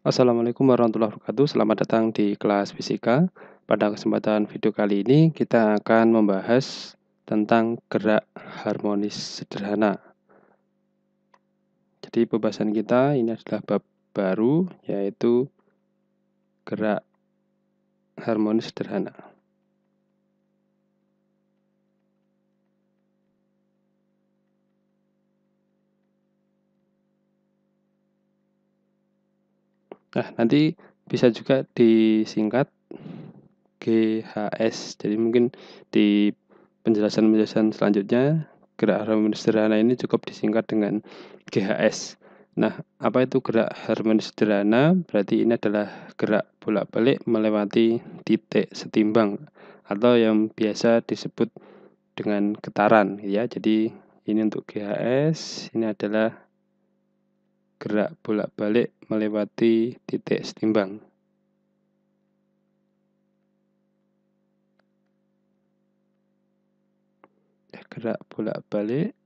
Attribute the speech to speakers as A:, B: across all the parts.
A: Assalamualaikum warahmatullahi wabarakatuh. Selamat datang di kelas fisika. Pada kesempatan video kali ini kita akan membahas tentang gerak harmonis sederhana. Jadi pembahasan kita ini adalah bab baru yaitu gerak harmonis sederhana. Nah, nanti bisa juga disingkat GHS. Jadi mungkin di penjelasan-penjelasan selanjutnya gerak harmonis sederhana ini cukup disingkat dengan GHS. Nah, apa itu gerak harmonis sederhana? Berarti ini adalah gerak bolak-balik melewati titik setimbang atau yang biasa disebut dengan getaran ya. Jadi ini untuk GHS, ini adalah gerak bolak-balik melewati titik setimbang. Ya, gerak bolak-balik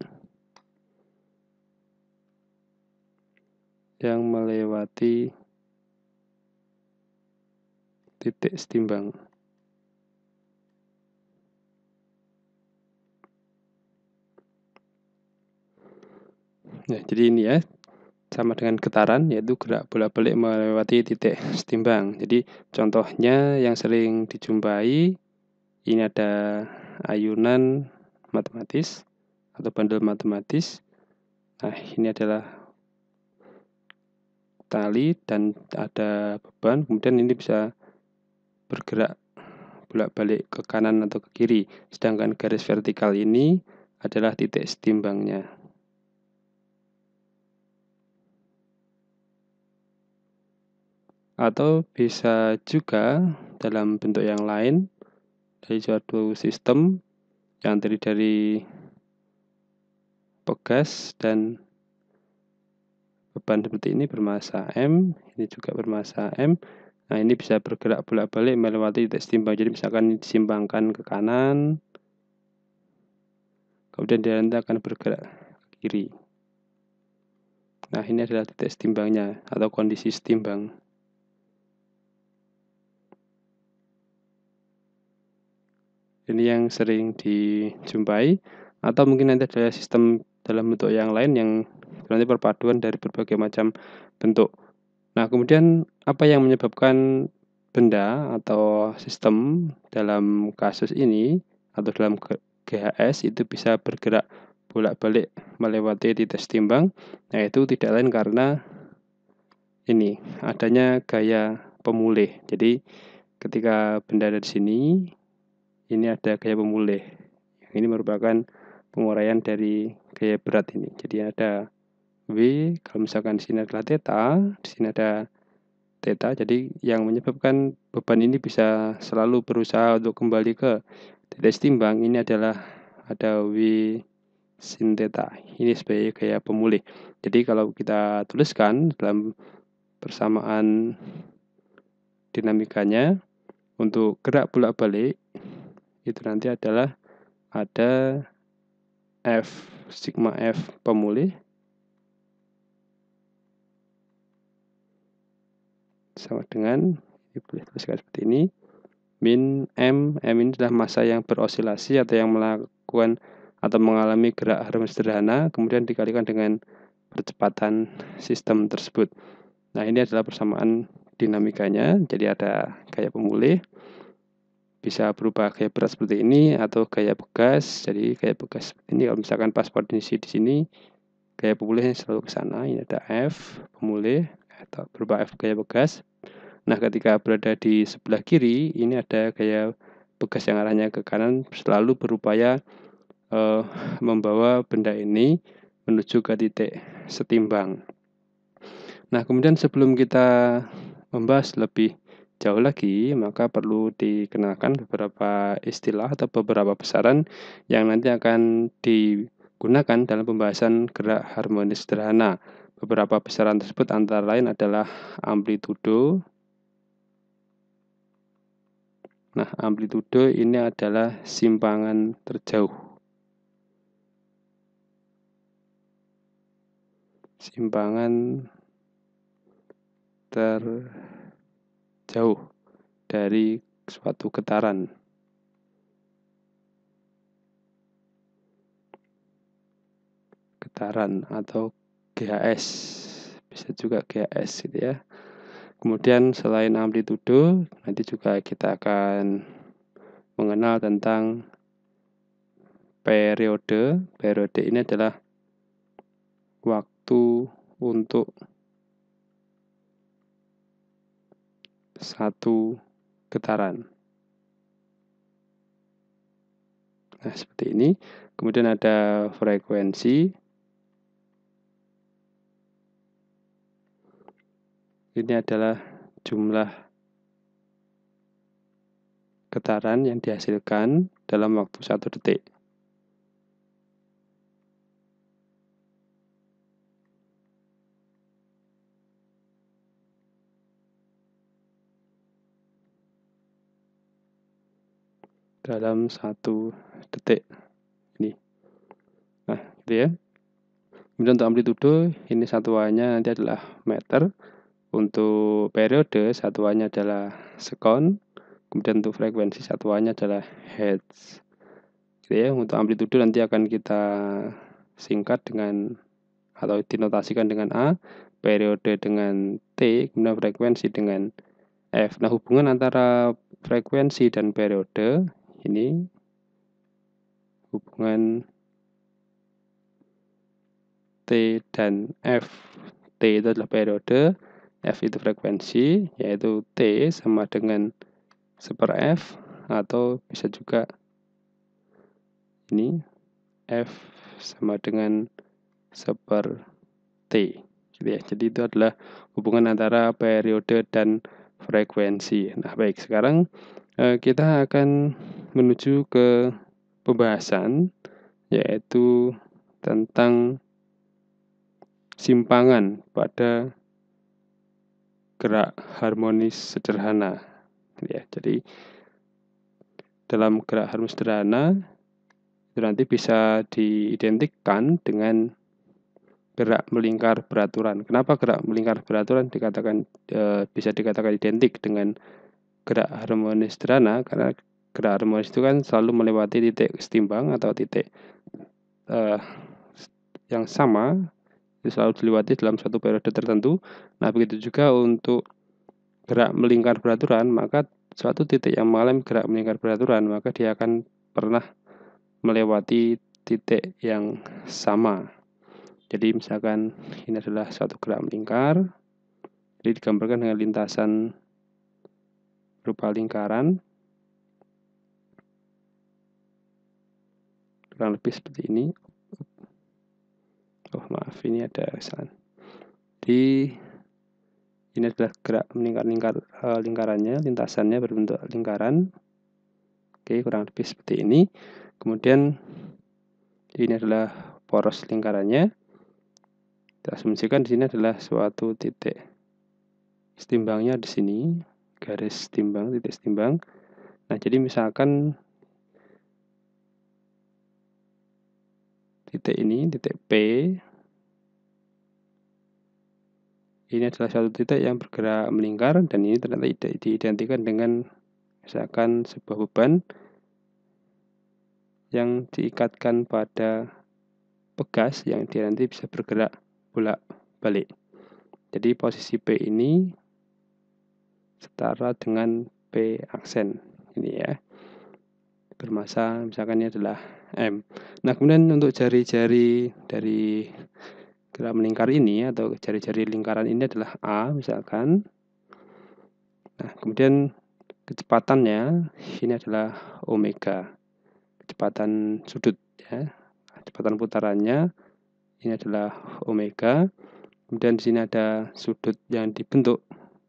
A: yang melewati titik setimbang. Nah, jadi ini ya, sama dengan getaran yaitu gerak bolak-balik melewati titik setimbang. Jadi contohnya yang sering dijumpai ini ada ayunan matematis atau bandel matematis. Nah, ini adalah tali dan ada beban. Kemudian ini bisa bergerak bolak-balik ke kanan atau ke kiri. Sedangkan garis vertikal ini adalah titik setimbangnya. atau bisa juga dalam bentuk yang lain dari suatu sistem yang terdiri dari pegas dan beban seperti ini bermasa M, ini juga bermasa M. Nah, ini bisa bergerak bolak-balik melewati titik setimbang. Jadi misalkan disimbangkan ke kanan, kemudian dia nanti akan bergerak ke kiri. Nah, ini adalah titik setimbangnya atau kondisi setimbang. Ini yang sering dijumpai atau mungkin nanti ada sistem dalam bentuk yang lain yang nanti perpaduan dari berbagai macam bentuk. Nah, kemudian apa yang menyebabkan benda atau sistem dalam kasus ini atau dalam GHS itu bisa bergerak bolak-balik melewati titik setimbang yaitu tidak lain karena ini adanya gaya pemulih. Jadi ketika benda dari sini, ini ada gaya pemulih yang ini merupakan penguraian dari gaya berat ini jadi ada W kalau misalkan di sini adalah theta di sini ada theta jadi yang menyebabkan beban ini bisa selalu berusaha untuk kembali ke titik setimbang ini adalah ada W sin theta ini sebagai gaya pemulih jadi kalau kita tuliskan dalam persamaan dinamikanya untuk gerak bolak-balik itu nanti adalah ada F sigma F pemulih sama dengan tuliskan seperti ini min m m ini adalah massa yang berosilasi atau yang melakukan atau mengalami gerak harmonis sederhana kemudian dikalikan dengan percepatan sistem tersebut nah ini adalah persamaan dinamikanya jadi ada gaya pemulih bisa berubah gaya berat seperti ini atau gaya bekas. Jadi gaya bekas seperti ini kalau misalkan pas koordinasi di sini gaya pemulihnya selalu ke sana. Ini ada F pemulih atau berupa F gaya bekas. Nah, ketika berada di sebelah kiri, ini ada gaya bekas yang arahnya ke kanan selalu berupaya uh, membawa benda ini menuju ke titik setimbang. Nah, kemudian sebelum kita membahas lebih jauh lagi, maka perlu dikenalkan beberapa istilah atau beberapa besaran yang nanti akan digunakan dalam pembahasan gerak harmonis sederhana. Beberapa besaran tersebut antara lain adalah amplitudo. Nah, amplitudo ini adalah simpangan terjauh. Simpangan terjauh jauh dari suatu getaran. Getaran atau GHS, bisa juga GHS gitu ya. Kemudian selain amplitudo, nanti juga kita akan mengenal tentang periode. Periode ini adalah waktu untuk satu getaran. Nah, seperti ini. Kemudian ada frekuensi. Ini adalah jumlah getaran yang dihasilkan dalam waktu satu detik. dalam satu detik ini nah gitu ya kemudian untuk amplitudo ini satuannya nanti adalah meter untuk periode satuannya adalah sekon kemudian untuk frekuensi satuannya adalah hertz gitu ya untuk amplitudo nanti akan kita singkat dengan atau dinotasikan dengan A periode dengan T, kemudian frekuensi dengan F. Nah, hubungan antara frekuensi dan periode ini hubungan T dan F. T itu adalah periode, F itu frekuensi, yaitu T sama dengan super F, atau bisa juga ini F sama dengan super T. Gitu ya. Jadi itu adalah hubungan antara periode dan frekuensi. Nah, baik. Sekarang Eh, kita akan menuju ke pembahasan yaitu tentang simpangan pada gerak harmonis sederhana. Ya, jadi dalam gerak harmonis sederhana itu nanti bisa diidentikan dengan gerak melingkar beraturan. Kenapa gerak melingkar beraturan dikatakan e, bisa dikatakan identik dengan gerak harmonis sederhana karena gerak harmonis itu kan selalu melewati titik setimbang atau titik uh, yang sama itu selalu dilewati dalam suatu periode tertentu. Nah begitu juga untuk gerak melingkar peraturan maka suatu titik yang malam gerak melingkar peraturan maka dia akan pernah melewati titik yang sama. Jadi misalkan ini adalah suatu gerak melingkar, jadi digambarkan dengan lintasan berupa lingkaran kurang lebih seperti ini oh maaf ini ada kesalahan di ini adalah gerak meningkat lingkar eh, lingkarannya lintasannya berbentuk lingkaran oke kurang lebih seperti ini kemudian ini adalah poros lingkarannya kita asumsikan di sini adalah suatu titik setimbangnya di sini garis timbang, titik timbang. Nah, jadi misalkan titik ini, titik P. Ini adalah satu titik yang bergerak melingkar dan ini ternyata tidak diidentikan dengan misalkan sebuah beban yang diikatkan pada pegas yang dia nanti bisa bergerak bolak-balik. Jadi posisi P ini setara dengan P aksen ini ya bermasa misalkan ini adalah M nah kemudian untuk jari-jari dari gerak melingkar ini atau jari-jari lingkaran ini adalah A misalkan nah kemudian kecepatannya ini adalah omega kecepatan sudut ya kecepatan putarannya ini adalah omega kemudian di sini ada sudut yang dibentuk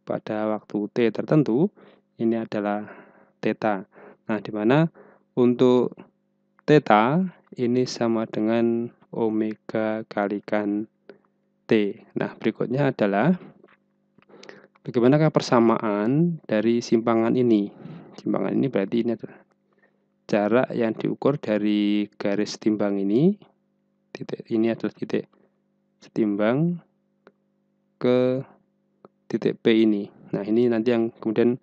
A: pada waktu t tertentu ini adalah theta. Nah, di mana untuk theta ini sama dengan omega kalikan t. Nah, berikutnya adalah bagaimanakah persamaan dari simpangan ini? Simpangan ini berarti ini adalah jarak yang diukur dari garis timbang ini. Titik ini adalah titik setimbang ke titik P ini. Nah, ini nanti yang kemudian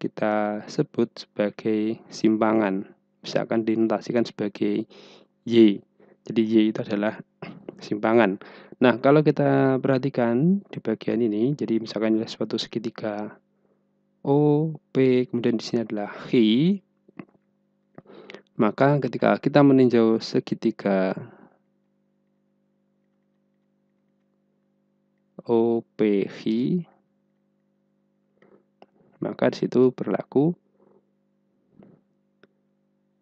A: kita sebut sebagai simpangan. Misalkan dinotasikan sebagai Y. Jadi Y itu adalah simpangan. Nah, kalau kita perhatikan di bagian ini, jadi misalkan ada suatu segitiga O, P, kemudian di sini adalah H. Maka ketika kita meninjau segitiga O, P, H, maka di situ berlaku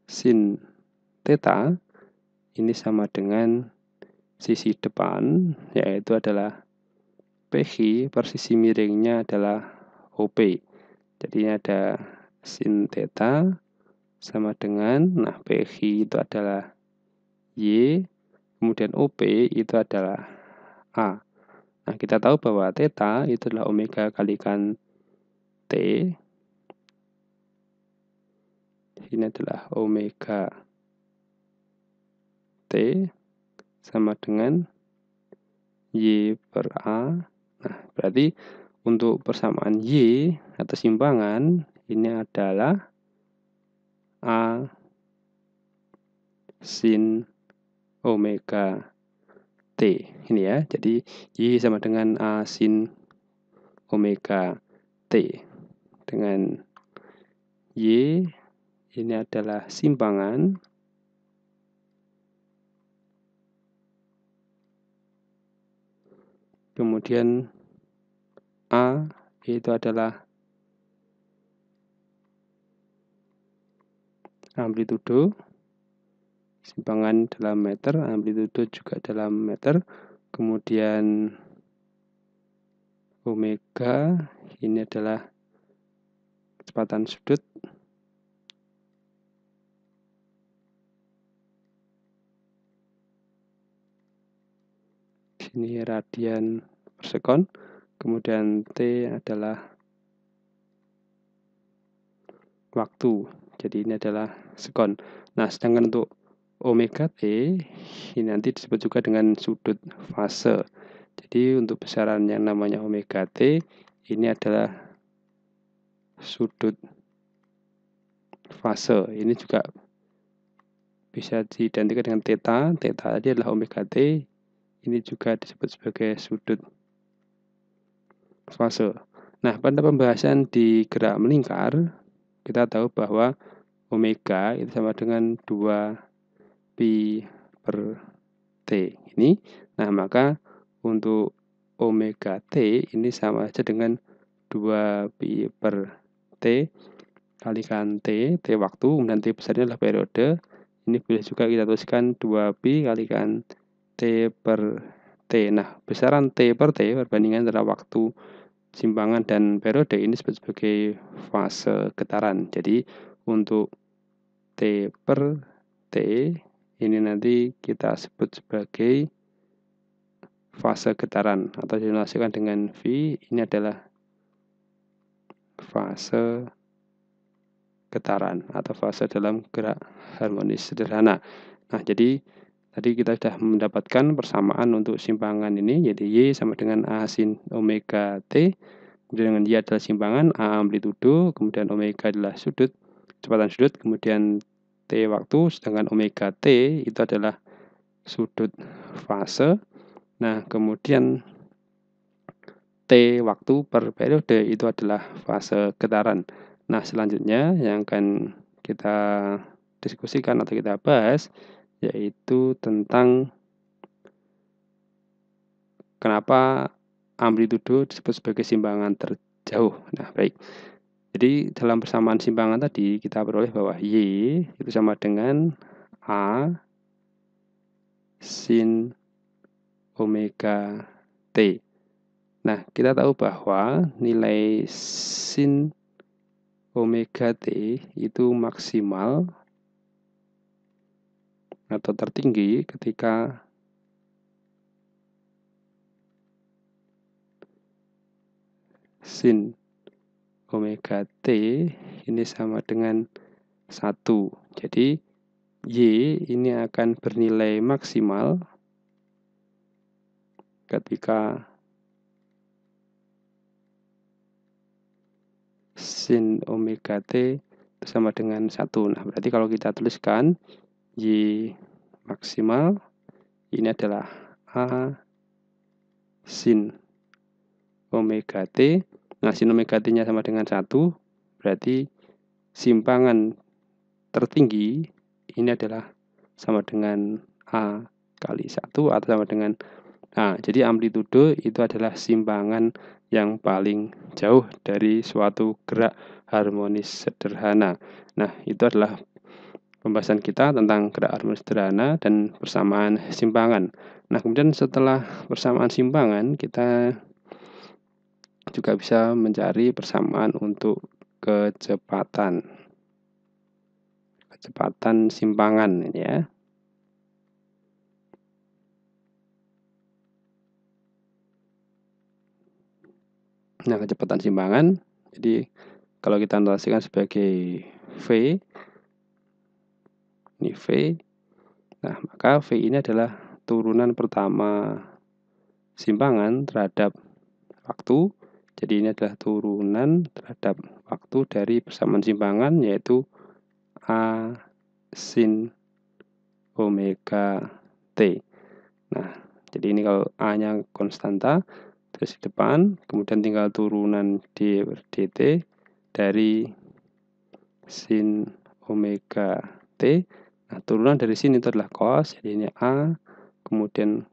A: sin theta ini sama dengan sisi depan yaitu adalah PH persisi miringnya adalah OP. Jadi ini ada sin theta sama dengan nah PH itu adalah Y, kemudian OP itu adalah A. Nah, kita tahu bahwa theta itu adalah omega kalikan T ini adalah omega T sama dengan Y per A. Nah, berarti untuk persamaan Y atau simpangan ini adalah A sin omega T. Ini ya, jadi Y sama dengan A sin omega T dengan Y ini adalah simpangan kemudian A itu adalah amplitudo simpangan dalam meter amplitudo juga dalam meter kemudian omega ini adalah kecepatan sudut sini radian per sekon kemudian T adalah waktu jadi ini adalah sekon nah sedangkan untuk omega T ini nanti disebut juga dengan sudut fase jadi untuk besaran yang namanya omega T ini adalah sudut fase. Ini juga bisa diidentikan dengan theta. Theta tadi adalah omega t. Ini juga disebut sebagai sudut fase. Nah, pada pembahasan di gerak melingkar, kita tahu bahwa omega itu sama dengan 2 pi per t ini. Nah, maka untuk omega t ini sama saja dengan 2 pi per T kalikan T, T waktu, kemudian T besar adalah periode. Ini boleh juga kita tuliskan 2B kalikan T per T. Nah, besaran T per T perbandingan antara waktu simpangan dan periode ini disebut sebagai fase getaran. Jadi, untuk T per T ini nanti kita sebut sebagai fase getaran atau dinasikan dengan V ini adalah fase getaran atau fase dalam gerak harmonis sederhana. Nah, jadi tadi kita sudah mendapatkan persamaan untuk simpangan ini, jadi Y sama dengan A sin omega T, kemudian dengan Y adalah simpangan, A amplitudo, kemudian omega adalah sudut, kecepatan sudut, kemudian T waktu, sedangkan omega T itu adalah sudut fase. Nah, kemudian T waktu per periode itu adalah fase getaran. Nah, selanjutnya yang akan kita diskusikan atau kita bahas yaitu tentang kenapa amplitudo disebut sebagai simbangan terjauh. Nah, baik. Jadi dalam persamaan simbangan tadi kita peroleh bahwa Y itu sama dengan A sin omega T. Nah, kita tahu bahwa nilai sin omega t itu maksimal atau tertinggi ketika sin omega t ini sama dengan 1. Jadi Y ini akan bernilai maksimal ketika sin omega t sama dengan satu. Nah, berarti kalau kita tuliskan Y maksimal ini adalah A sin omega t. Nah, sin omega t-nya sama dengan satu berarti simpangan tertinggi ini adalah sama dengan A kali satu atau sama dengan A. Nah, jadi amplitudo itu adalah simpangan yang paling jauh dari suatu gerak harmonis sederhana. Nah, itu adalah pembahasan kita tentang gerak harmonis sederhana dan persamaan simpangan. Nah, kemudian setelah persamaan simpangan, kita juga bisa mencari persamaan untuk kecepatan. Kecepatan simpangan ya. Nah, kecepatan simpangan Jadi kalau kita notasikan sebagai V, ini V, nah maka V ini adalah turunan pertama simpangan terhadap waktu. Jadi ini adalah turunan terhadap waktu dari persamaan simpangan yaitu A sin omega T. Nah, jadi ini kalau A-nya konstanta, Terus di depan, kemudian tinggal turunan D dt dari sin omega t. Nah, turunan dari sini itu adalah cos, jadi ini A, kemudian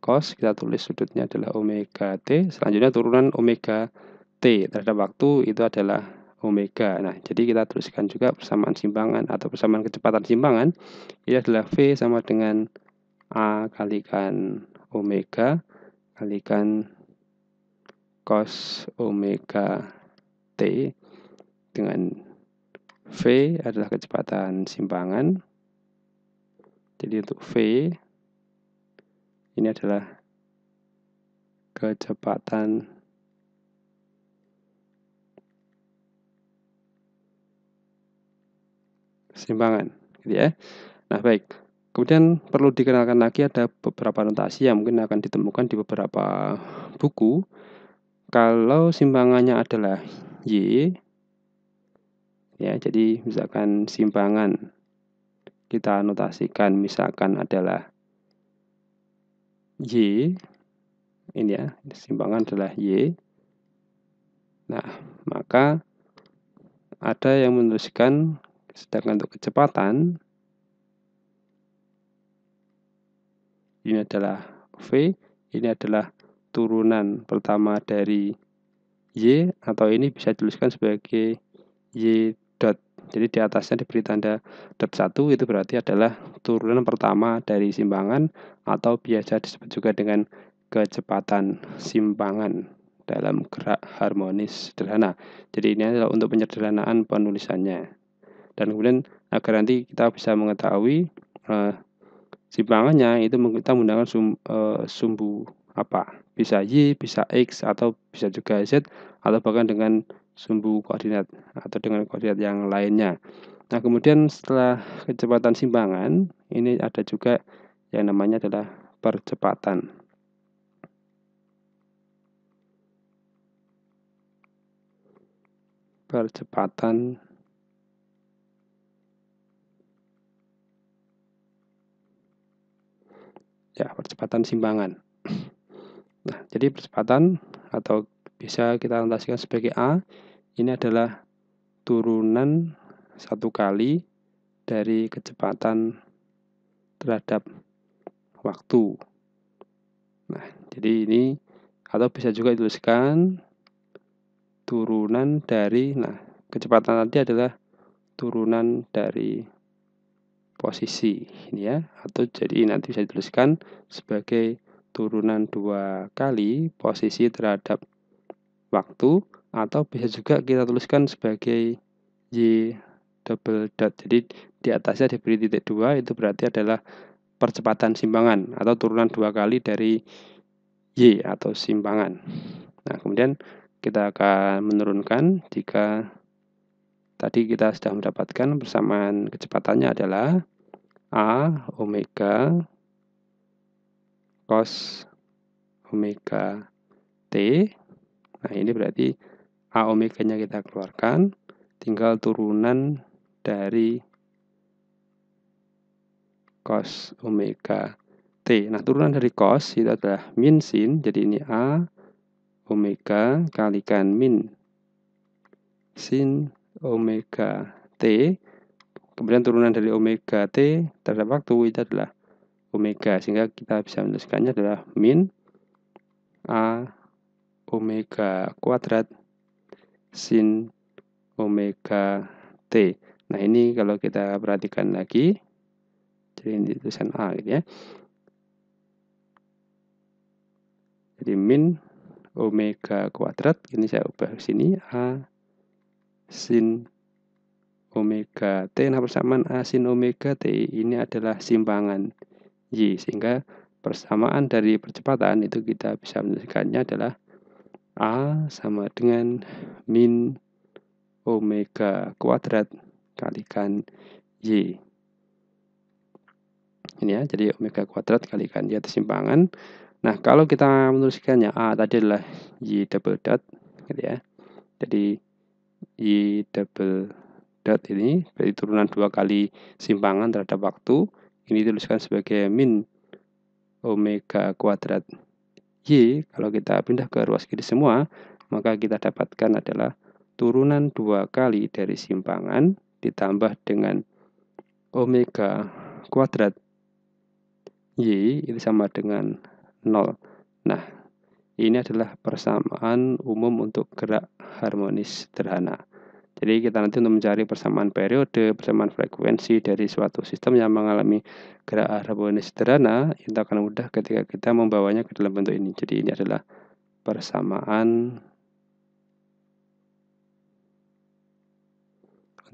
A: cos, kita tulis sudutnya adalah omega t, selanjutnya turunan omega t terhadap waktu itu adalah omega. Nah, jadi kita tuliskan juga persamaan simpangan atau persamaan kecepatan simpangan ini adalah V sama dengan A kalikan omega kalikan cos omega t dengan V adalah kecepatan simpangan. Jadi untuk V ini adalah kecepatan simpangan, gitu ya. Nah, baik. Kemudian perlu dikenalkan lagi ada beberapa notasi yang mungkin akan ditemukan di beberapa buku. Kalau simpangannya adalah Y, ya jadi misalkan simpangan kita notasikan misalkan adalah Y, ini ya, simpangan adalah Y. Nah, maka ada yang menuliskan sedangkan untuk kecepatan ini adalah V, ini adalah turunan pertama dari Y atau ini bisa dituliskan sebagai Y dot. Jadi di atasnya diberi tanda dot 1 itu berarti adalah turunan pertama dari simpangan atau biasa disebut juga dengan kecepatan simpangan dalam gerak harmonis sederhana. Jadi ini adalah untuk penyederhanaan penulisannya. Dan kemudian agar nanti kita bisa mengetahui eh, Simpangannya itu kita menggunakan sum, e, sumbu apa bisa y bisa x atau bisa juga z atau bahkan dengan sumbu koordinat atau dengan koordinat yang lainnya nah kemudian setelah kecepatan simpangan ini ada juga yang namanya adalah percepatan percepatan ya percepatan simpangan Nah, jadi percepatan atau bisa kita lantaskan sebagai A ini adalah turunan satu kali dari kecepatan terhadap waktu. Nah, jadi ini atau bisa juga dituliskan turunan dari nah kecepatan tadi adalah turunan dari posisi ini ya atau jadi nanti bisa dituliskan sebagai turunan dua kali posisi terhadap waktu atau bisa juga kita tuliskan sebagai y double dot jadi di atasnya diberi titik dua itu berarti adalah percepatan simpangan atau turunan dua kali dari y atau simpangan nah kemudian kita akan menurunkan jika Tadi kita sudah mendapatkan persamaan kecepatannya adalah A omega cos omega T. Nah, ini berarti A omeganya kita keluarkan, tinggal turunan dari cos omega T. Nah, turunan dari cos itu adalah min sin, jadi ini A omega kalikan min sin omega t kemudian turunan dari omega t terhadap waktu itu adalah omega sehingga kita bisa menuliskannya adalah min a omega kuadrat sin omega t nah ini kalau kita perhatikan lagi jadi ini tulisan a gitu ya jadi min omega kuadrat ini saya ubah ke sini a sin omega t nah persamaan a sin omega t ini adalah simpangan y sehingga persamaan dari percepatan itu kita bisa menuliskannya adalah a sama dengan min omega kuadrat kalikan y ini ya jadi omega kuadrat kalikan y atau simpangan nah kalau kita menuliskannya a tadi adalah y double dot gitu ya jadi i double dot ini berarti turunan dua kali simpangan terhadap waktu ini dituliskan sebagai min omega kuadrat y kalau kita pindah ke ruas kiri semua maka kita dapatkan adalah turunan dua kali dari simpangan ditambah dengan omega kuadrat y itu sama dengan nol. nah ini adalah persamaan umum untuk gerak harmonis sederhana. Jadi kita nanti untuk mencari persamaan periode, persamaan frekuensi dari suatu sistem yang mengalami gerak harmonis sederhana, itu akan mudah ketika kita membawanya ke dalam bentuk ini. Jadi ini adalah persamaan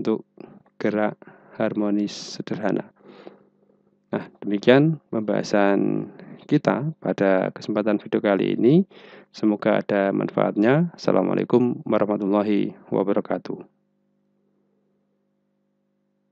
A: untuk gerak harmonis sederhana. Nah, demikian pembahasan kita pada kesempatan video kali ini. Semoga ada manfaatnya. Assalamualaikum warahmatullahi wabarakatuh.